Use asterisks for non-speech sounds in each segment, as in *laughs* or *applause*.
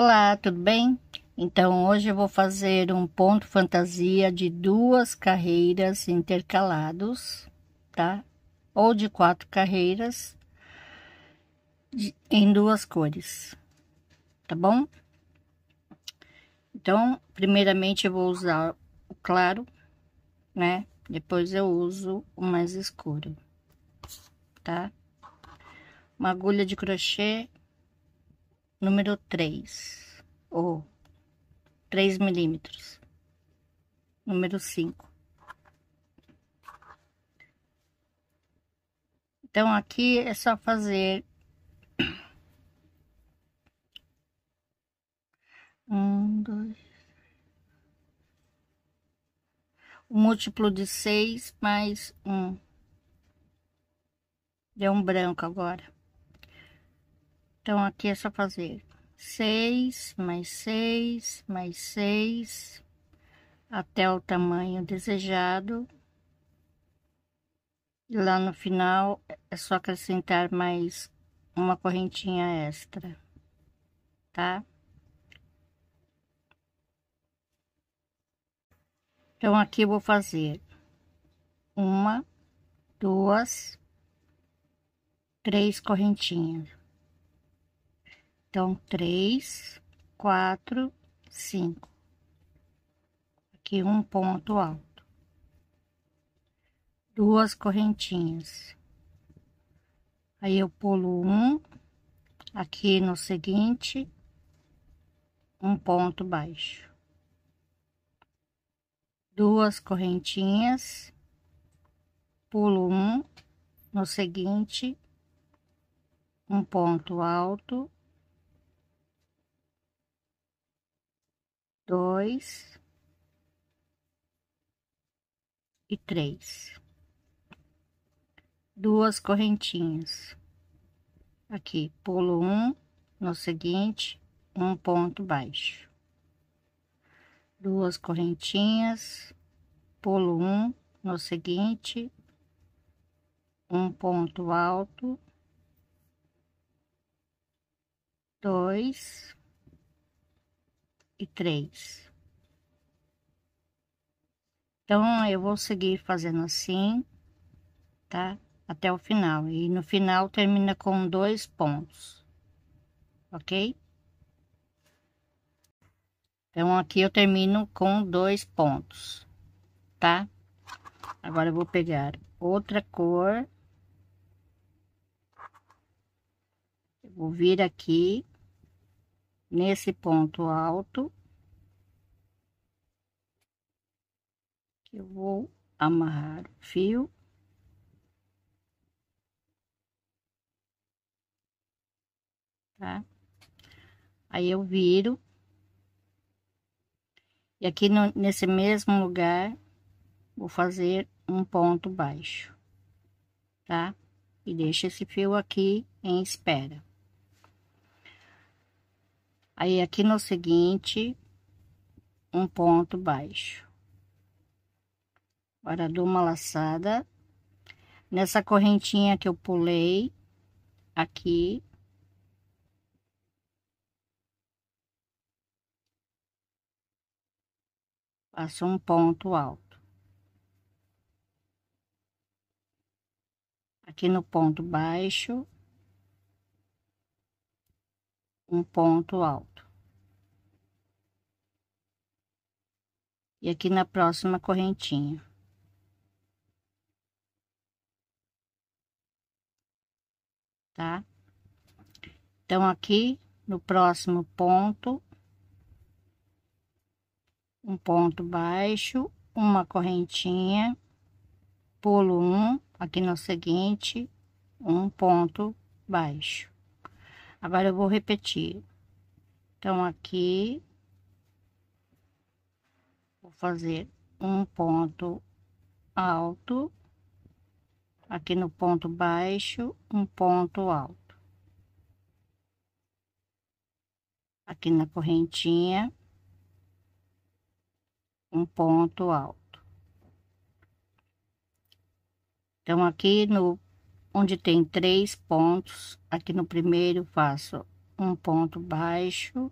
Olá, tudo bem? Então, hoje eu vou fazer um ponto fantasia de duas carreiras intercalados, tá? Ou de quatro carreiras de, em duas cores, tá bom? Então, primeiramente eu vou usar o claro, né? Depois eu uso o mais escuro, tá? Uma agulha de crochê número 3, ou 3 milímetros, número 5. Então, aqui é só fazer um, dois, o múltiplo de seis mais um. Deu um branco agora. Então, aqui é só fazer seis, mais seis, mais seis, até o tamanho desejado. E lá no final, é só acrescentar mais uma correntinha extra, tá? Então, aqui vou fazer uma, duas, três correntinhas. Então, três, quatro, cinco. Aqui um ponto alto. Duas correntinhas. Aí eu pulo um, aqui no seguinte, um ponto baixo. Duas correntinhas, pulo um, no seguinte, um ponto alto dois e três, duas correntinhas. Aqui, pulo um, no seguinte, um ponto baixo, duas correntinhas, pulo um, no seguinte, um ponto alto, dois, e três. Então, eu vou seguir fazendo assim, tá? Até o final. E no final, termina com dois pontos, ok? Então, aqui eu termino com dois pontos, tá? Agora, eu vou pegar outra cor. Eu vou vir aqui nesse ponto alto. Eu vou amarrar o fio. Tá? Aí eu viro. E aqui no, nesse mesmo lugar, vou fazer um ponto baixo, tá? E deixo esse fio aqui em espera. Aí, aqui no seguinte, um ponto baixo. Agora, dou uma laçada. Nessa correntinha que eu pulei, aqui. faço um ponto alto. Aqui no ponto baixo um ponto alto. E aqui na próxima correntinha. Tá? Então, aqui no próximo ponto, um ponto baixo, uma correntinha, pulo um, aqui no seguinte, um ponto baixo. Agora eu vou repetir. Então, aqui, vou fazer um ponto alto, aqui no ponto baixo, um ponto alto. Aqui na correntinha, um ponto alto. Então, aqui no onde tem três pontos, aqui no primeiro faço um ponto baixo,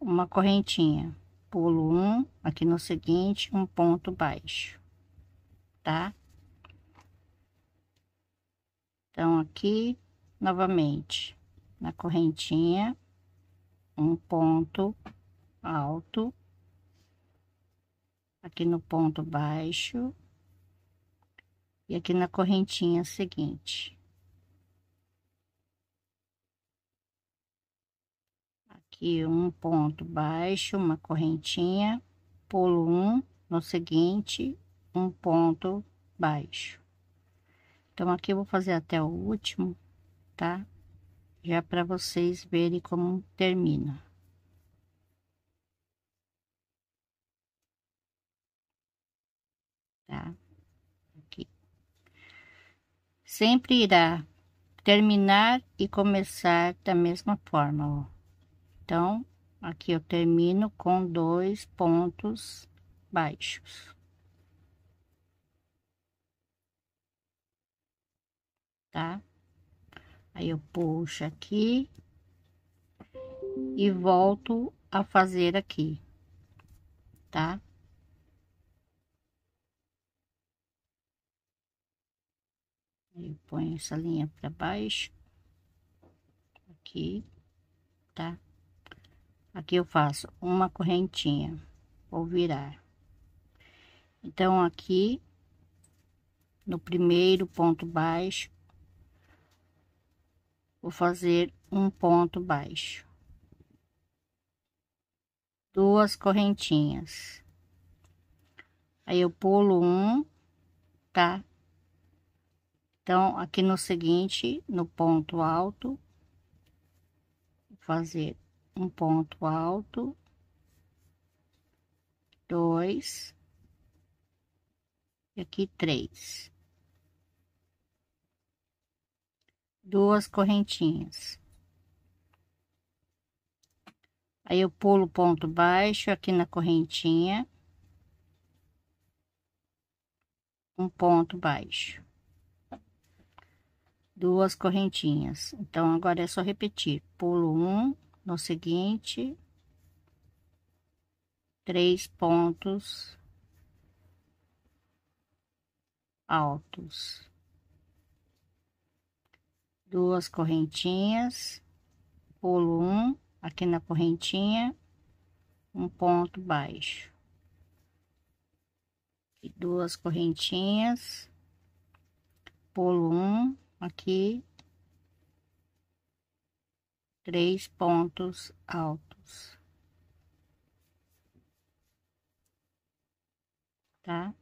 uma correntinha, pulo um, aqui no seguinte, um ponto baixo, tá? Então, aqui, novamente, na correntinha, um ponto alto, aqui no ponto baixo, e aqui na correntinha é seguinte. Aqui um ponto baixo, uma correntinha, pulo um, no seguinte, um ponto baixo. Então, aqui eu vou fazer até o último, tá? Já para vocês verem como termina. Tá? sempre irá terminar e começar da mesma forma. Então, aqui eu termino com dois pontos baixos. Tá? Aí eu puxo aqui e volto a fazer aqui, tá? Eu ponho essa linha para baixo. Aqui, tá? Aqui eu faço uma correntinha. Vou virar. Então, aqui, no primeiro ponto baixo, vou fazer um ponto baixo. Duas correntinhas. Aí, eu pulo um, tá? Então, aqui no seguinte, no ponto alto, fazer um ponto alto, dois, e aqui três. Duas correntinhas. Aí eu pulo ponto baixo aqui na correntinha. Um ponto baixo duas correntinhas. Então, agora é só repetir. Pulo um, no seguinte, três pontos altos. Duas correntinhas, pulo um, aqui na correntinha, um ponto baixo. E duas correntinhas, pulo um, aqui três pontos altos, tá?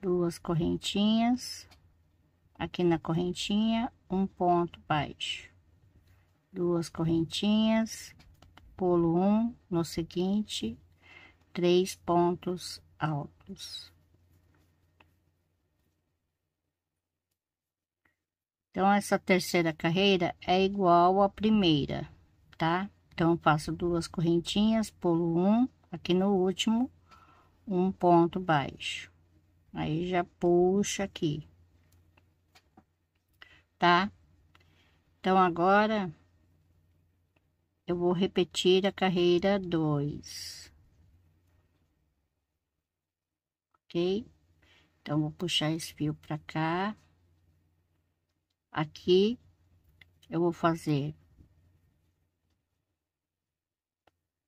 Duas correntinhas, aqui na correntinha, um ponto baixo, duas correntinhas, pulo um no seguinte, três pontos altos. Então, essa terceira carreira é igual à primeira, tá? Então, faço duas correntinhas, pulo um, aqui no último, um ponto baixo. Aí, já puxa aqui, tá? Então, agora, eu vou repetir a carreira 2. Ok? Então, vou puxar esse fio pra cá. Aqui eu vou fazer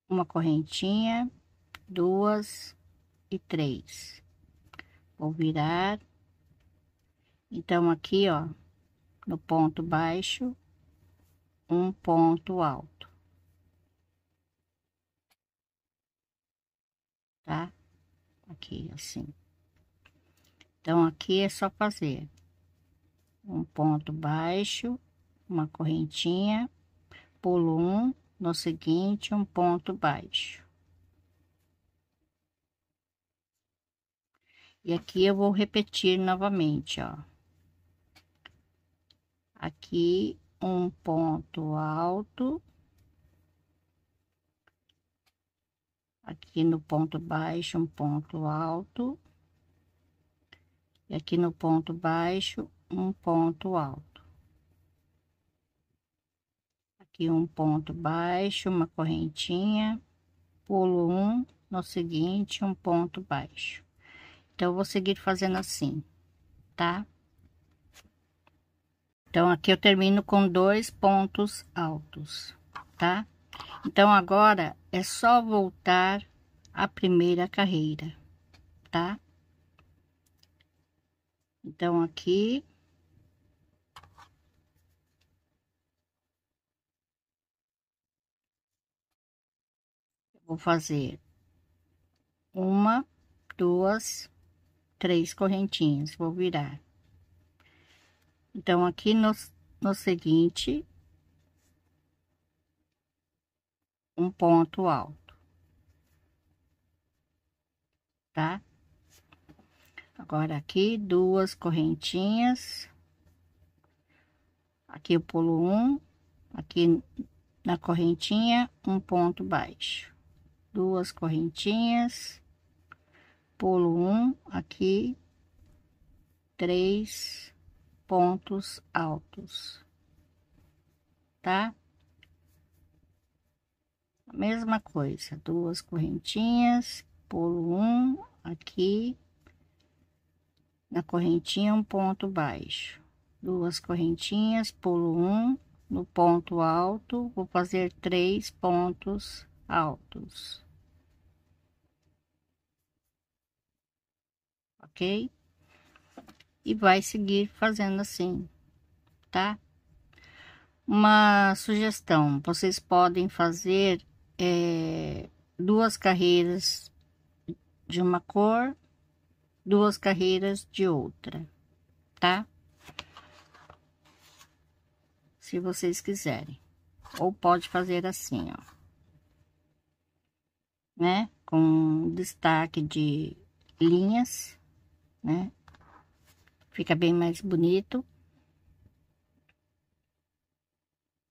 uma correntinha, duas e três. Vou virar. Então, aqui, ó, no ponto baixo, um ponto alto. Tá? Aqui, assim. Então, aqui é só fazer um ponto baixo, uma correntinha, pulo um, no seguinte, um ponto baixo. E aqui eu vou repetir novamente, ó. Aqui um ponto alto. Aqui no ponto baixo, um ponto alto. E aqui no ponto baixo, um ponto alto. Aqui um ponto baixo, uma correntinha, pulo um, no seguinte, um ponto baixo. Então, eu vou seguir fazendo assim, tá? Então, aqui eu termino com dois pontos altos, tá? Então, agora, é só voltar a primeira carreira, tá? Então, aqui, Vou fazer uma, duas, três correntinhas, vou virar. Então, aqui no, no seguinte, um ponto alto, tá? Agora, aqui, duas correntinhas. Aqui eu pulo um, aqui na correntinha, um ponto baixo duas correntinhas, pulo um aqui, três pontos altos, tá? A mesma coisa, duas correntinhas, pulo um aqui, na correntinha um ponto baixo, duas correntinhas, pulo um no ponto alto, vou fazer três pontos altos. Ok? E vai seguir fazendo assim, tá? Uma sugestão, vocês podem fazer é, duas carreiras de uma cor, duas carreiras de outra, tá? Se vocês quiserem. Ou pode fazer assim, ó né? Com destaque de linhas, né? Fica bem mais bonito.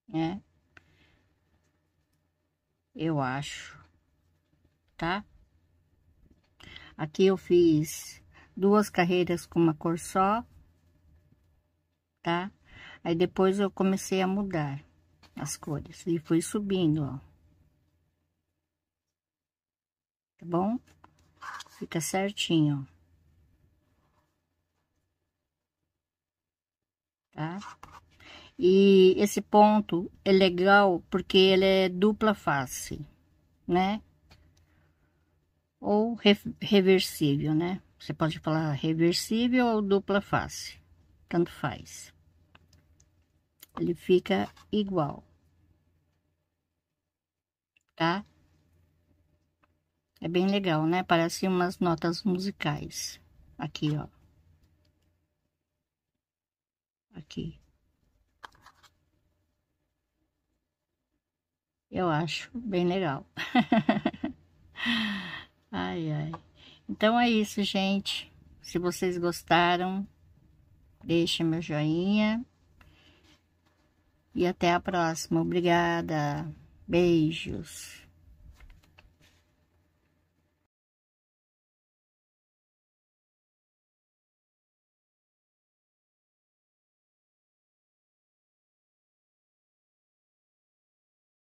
Né? Eu acho, tá? Aqui eu fiz duas carreiras com uma cor só, tá? Aí depois eu comecei a mudar as cores e fui subindo, ó. tá bom? Fica certinho. Tá? E esse ponto é legal porque ele é dupla face, né? Ou re reversível, né? Você pode falar reversível ou dupla face, tanto faz. Ele fica igual, tá? É bem legal, né? Parece umas notas musicais. Aqui, ó. Aqui. Eu acho bem legal. *laughs* ai, ai. Então é isso, gente. Se vocês gostaram, deixa meu joinha. E até a próxima. Obrigada. Beijos.